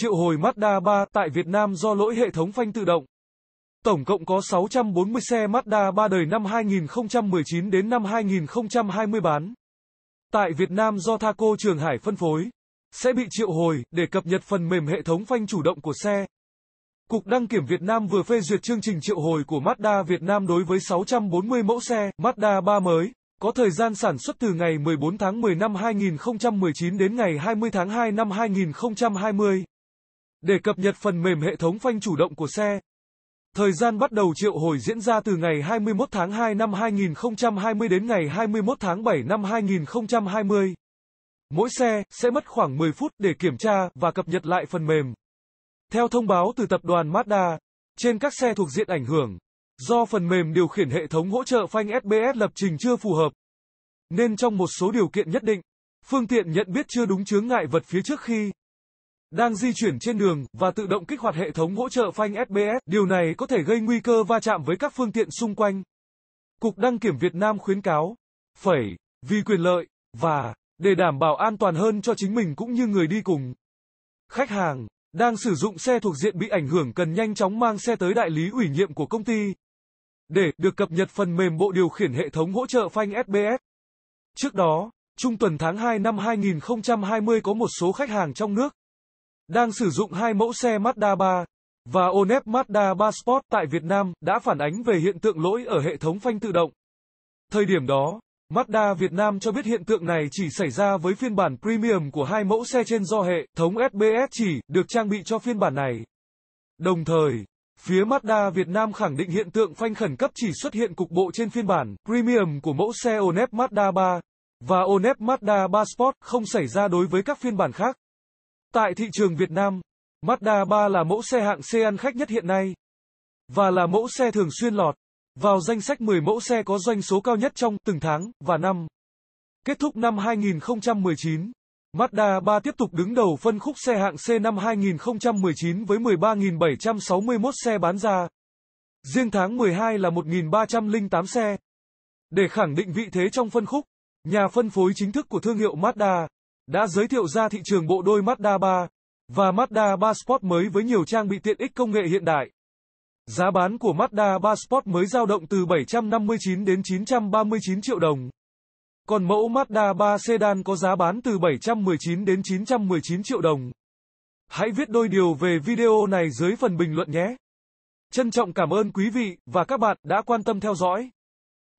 triệu hồi Mazda 3 tại Việt Nam do lỗi hệ thống phanh tự động. Tổng cộng có 640 xe Mazda 3 đời năm 2019 đến năm 2020 bán. Tại Việt Nam do Thaco Trường Hải phân phối, sẽ bị triệu hồi để cập nhật phần mềm hệ thống phanh chủ động của xe. Cục đăng kiểm Việt Nam vừa phê duyệt chương trình triệu hồi của Mazda Việt Nam đối với 640 mẫu xe Mazda 3 mới, có thời gian sản xuất từ ngày 14 tháng 10 năm 2019 đến ngày 20 tháng 2 năm 2020 để cập nhật phần mềm hệ thống phanh chủ động của xe. Thời gian bắt đầu triệu hồi diễn ra từ ngày 21 tháng 2 năm 2020 đến ngày 21 tháng 7 năm 2020. Mỗi xe sẽ mất khoảng 10 phút để kiểm tra và cập nhật lại phần mềm. Theo thông báo từ tập đoàn Mazda, trên các xe thuộc diện ảnh hưởng, do phần mềm điều khiển hệ thống hỗ trợ phanh SBS lập trình chưa phù hợp, nên trong một số điều kiện nhất định, phương tiện nhận biết chưa đúng chướng ngại vật phía trước khi đang di chuyển trên đường và tự động kích hoạt hệ thống hỗ trợ phanh SBS, điều này có thể gây nguy cơ va chạm với các phương tiện xung quanh. Cục đăng kiểm Việt Nam khuyến cáo, phẩy, vì quyền lợi và để đảm bảo an toàn hơn cho chính mình cũng như người đi cùng. Khách hàng đang sử dụng xe thuộc diện bị ảnh hưởng cần nhanh chóng mang xe tới đại lý ủy nhiệm của công ty để được cập nhật phần mềm bộ điều khiển hệ thống hỗ trợ phanh SBS. Trước đó, trung tuần tháng 2 năm 2020 có một số khách hàng trong nước đang sử dụng hai mẫu xe Mazda 3 và Onep Mazda 3 Sport tại Việt Nam đã phản ánh về hiện tượng lỗi ở hệ thống phanh tự động. Thời điểm đó, Mazda Việt Nam cho biết hiện tượng này chỉ xảy ra với phiên bản premium của hai mẫu xe trên do hệ thống SBS chỉ được trang bị cho phiên bản này. Đồng thời, phía Mazda Việt Nam khẳng định hiện tượng phanh khẩn cấp chỉ xuất hiện cục bộ trên phiên bản premium của mẫu xe Onep Mazda 3 và Onep Mazda 3 Sport không xảy ra đối với các phiên bản khác. Tại thị trường Việt Nam, Mazda 3 là mẫu xe hạng ăn khách nhất hiện nay và là mẫu xe thường xuyên lọt vào danh sách 10 mẫu xe có doanh số cao nhất trong từng tháng và năm. Kết thúc năm 2019, Mazda 3 tiếp tục đứng đầu phân khúc xe hạng C năm 2019 với 13.761 xe bán ra. Riêng tháng 12 là 1.308 xe. Để khẳng định vị thế trong phân khúc, nhà phân phối chính thức của thương hiệu Mazda đã giới thiệu ra thị trường bộ đôi Mazda 3 và Mazda 3 Sport mới với nhiều trang bị tiện ích công nghệ hiện đại. Giá bán của Mazda 3 Sport mới dao động từ 759 đến 939 triệu đồng. Còn mẫu Mazda 3 Sedan có giá bán từ 719 đến 919 triệu đồng. Hãy viết đôi điều về video này dưới phần bình luận nhé. Trân trọng cảm ơn quý vị và các bạn đã quan tâm theo dõi.